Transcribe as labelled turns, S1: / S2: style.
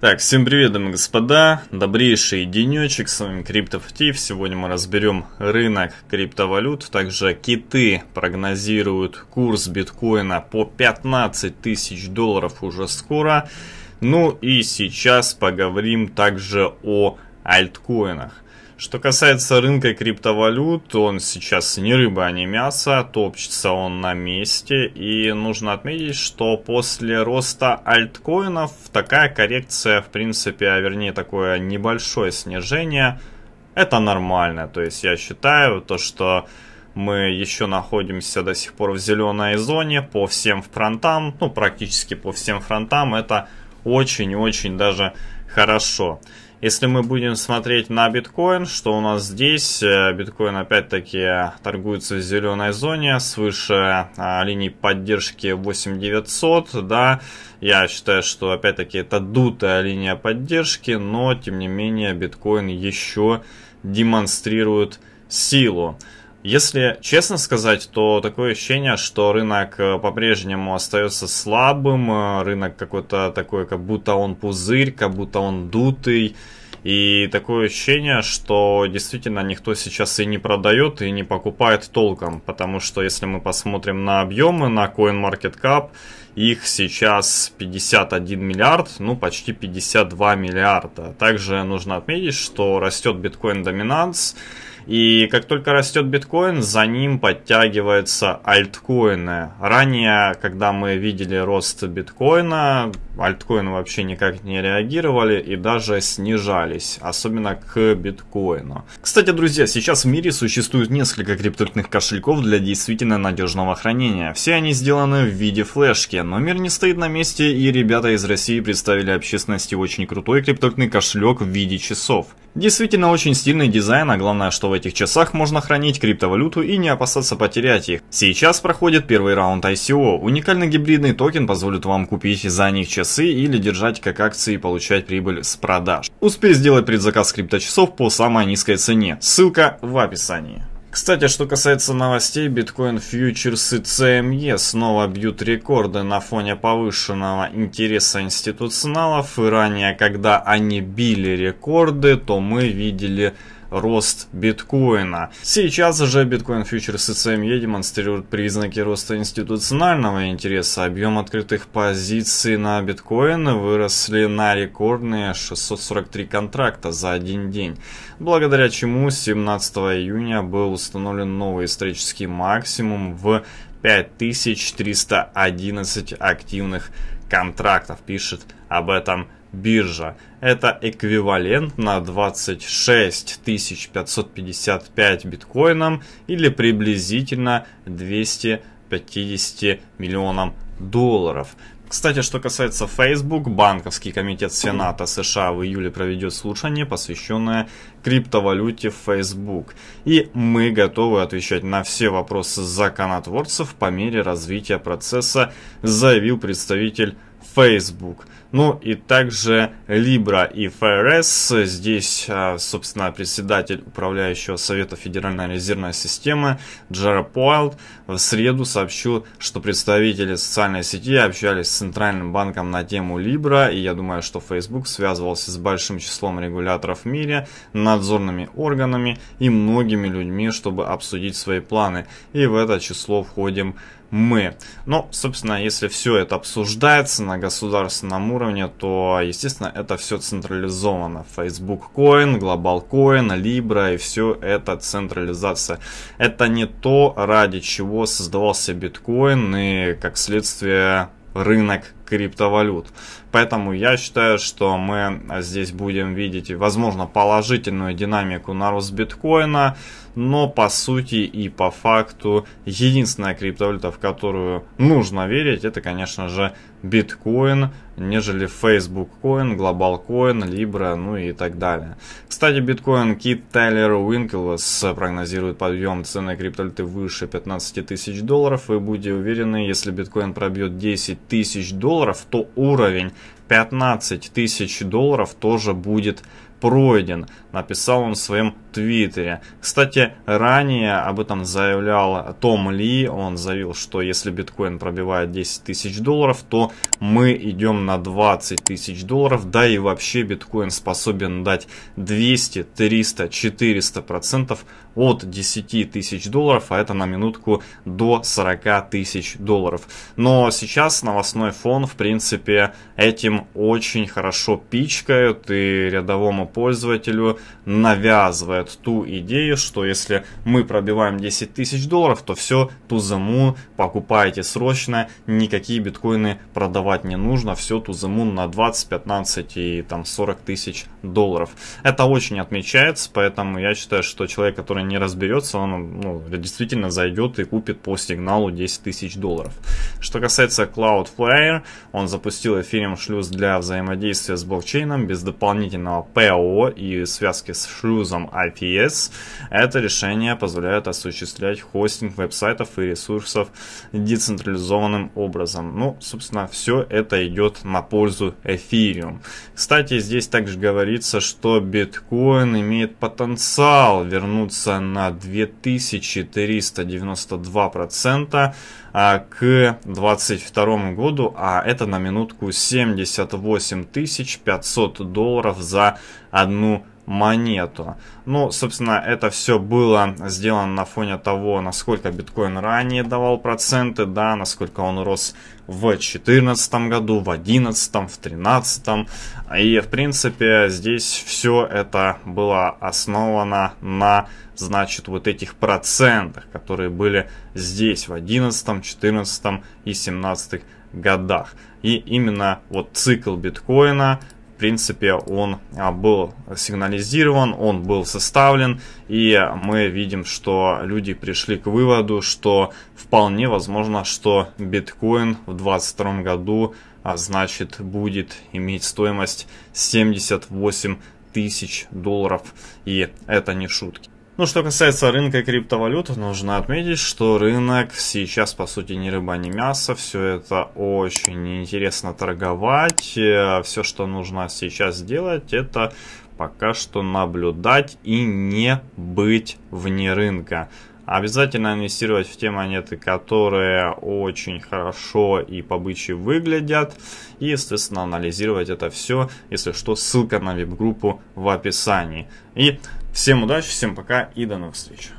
S1: Так, всем привет, дамы и господа, добрейший денечек, с вами CryptoFTF, сегодня мы разберем рынок криптовалют, также киты прогнозируют курс биткоина по 15 тысяч долларов уже скоро, ну и сейчас поговорим также о альткоинах. Что касается рынка криптовалют, он сейчас не рыба, а не мясо, топчется он на месте. И нужно отметить, что после роста альткоинов такая коррекция, в принципе, а вернее такое небольшое снижение, это нормально. То есть я считаю то, что мы еще находимся до сих пор в зеленой зоне по всем фронтам, ну практически по всем фронтам, это очень-очень даже хорошо. Если мы будем смотреть на биткоин, что у нас здесь, э, биткоин опять-таки торгуется в зеленой зоне свыше а, линии поддержки 8900, да, я считаю, что опять-таки это дутая линия поддержки, но тем не менее биткоин еще демонстрирует силу. Если честно сказать, то такое ощущение, что рынок э, по-прежнему остается слабым, э, рынок какой-то такой, как будто он пузырь, как будто он дутый. И такое ощущение, что действительно никто сейчас и не продает, и не покупает толком. Потому что если мы посмотрим на объемы, на CoinMarketCap, их сейчас 51 миллиард, ну почти 52 миллиарда. Также нужно отметить, что растет биткоин доминанс. И как только растет биткоин, за ним подтягиваются альткоины. Ранее, когда мы видели рост биткоина, альткоины вообще никак не реагировали и даже снижались, особенно к биткоину. Кстати, друзья, сейчас в мире существует несколько криптовалютных кошельков для действительно надежного хранения. Все они сделаны в виде флешки, но мир не стоит на месте и ребята из России представили общественности очень крутой криптовалютный кошелек в виде часов. Действительно очень стильный дизайн, а главное, что в этих часах можно хранить криптовалюту и не опасаться потерять их. Сейчас проходит первый раунд ICO. Уникальный гибридный токен позволит вам купить за них часы или держать как акции и получать прибыль с продаж. Успей сделать предзаказ крипточасов по самой низкой цене. Ссылка в описании. Кстати, что касается новостей, биткоин фьючерсы CME снова бьют рекорды на фоне повышенного интереса институционалов. И ранее, когда они били рекорды, то мы видели рост биткоина. Сейчас же биткоин фьючерс и CME демонстрируют признаки роста институционального интереса. Объем открытых позиций на биткоин выросли на рекордные 643 контракта за один день, благодаря чему 17 июня был установлен новый исторический максимум в 5311 активных контрактов, пишет об этом биржа. Это эквивалент эквивалентно 26 555 биткоинам или приблизительно 250 миллионам долларов. Кстати, что касается Facebook, банковский комитет Сената США в июле проведет слушание, посвященное криптовалюте Facebook. И мы готовы отвечать на все вопросы законотворцев по мере развития процесса, заявил представитель Facebook. Ну и также Libra и ФРС. Здесь, а, собственно, председатель управляющего Совета Федеральной резервной системы Джероб Уайлд в среду сообщил, что представители социальной сети общались с Центральным банком на тему Libra. И я думаю, что Facebook связывался с большим числом регуляторов в мире, надзорными органами и многими людьми, чтобы обсудить свои планы. И в это число входим мы. Но, собственно, если все это обсуждается на государственном уровне, уровня, то, естественно, это все централизовано. Facebook Coin, Global Coin, Libra и все это централизация. Это не то, ради чего создавался биткоин и, как следствие, рынок криптовалют. Поэтому я считаю, что мы здесь будем видеть, возможно, положительную динамику на рост биткоина, но по сути и по факту единственная криптовалюта, в которую нужно верить, это, конечно же, биткоин, нежели Facebook Coin, Global Coin, Libra, ну и так далее. Кстати, биткоин Кит Тайлер Уинклс прогнозирует подъем цены криптовалюты выше 15 тысяч долларов. Вы будете уверены, если биткоин пробьет 10 тысяч долларов, долларов, то уровень 15 тысяч долларов тоже будет пройден, написал он в своем твиттере. Кстати, ранее об этом заявлял Том Ли, он заявил, что если биткоин пробивает 10 тысяч долларов, то мы идем на 20 тысяч долларов, да и вообще биткоин способен дать 200, 300, 400 процентов от 10 тысяч долларов, а это на минутку до 40 тысяч долларов. Но сейчас новостной фон, в принципе, этим очень хорошо пичкают и рядовому пользователю навязывает ту идею, что если мы пробиваем 10 тысяч долларов, то все, ту заму покупайте срочно, никакие биткоины продавать не нужно, все ту заму на 20, 15 и там 40 тысяч долларов. Это очень отмечается, поэтому я считаю, что человек, который не разберется, он ну, действительно зайдет и купит по сигналу 10 тысяч долларов. Что касается Cloudflare, он запустил эфириум шлюз для взаимодействия с блокчейном без дополнительного payoff ТО и связки с шлюзом IPS. Это решение позволяет осуществлять хостинг веб-сайтов и ресурсов децентрализованным образом. Ну, собственно, все это идет на пользу Ethereum. Кстати, здесь также говорится, что биткоин имеет потенциал вернуться на 2392%, процента. А, к 2022 году, а это на минутку 78 500 долларов за одну монету. Ну, собственно, это все было сделано на фоне того, насколько биткоин ранее давал проценты, да, насколько он рос в 2014 году, в 2011, в 2013. И, в принципе, здесь все это было основано на, значит, вот этих процентах, которые были здесь в 2011, 2014 и 2017 годах. И именно вот цикл биткоина – в принципе, он а, был сигнализирован, он был составлен, и мы видим, что люди пришли к выводу, что вполне возможно, что биткоин в 2022 году, а, значит, будет иметь стоимость 78 тысяч долларов, и это не шутки. Ну, что касается рынка криптовалют, нужно отметить, что рынок сейчас, по сути, ни рыба, ни мясо. Все это очень интересно торговать. Э, Все, что нужно сейчас сделать, это пока что наблюдать и не быть вне рынка. Обязательно инвестировать в те монеты, которые очень хорошо и по выглядят. И, естественно, анализировать это все. Если что, ссылка на веб-группу в описании. И всем удачи, всем пока и до новых встреч.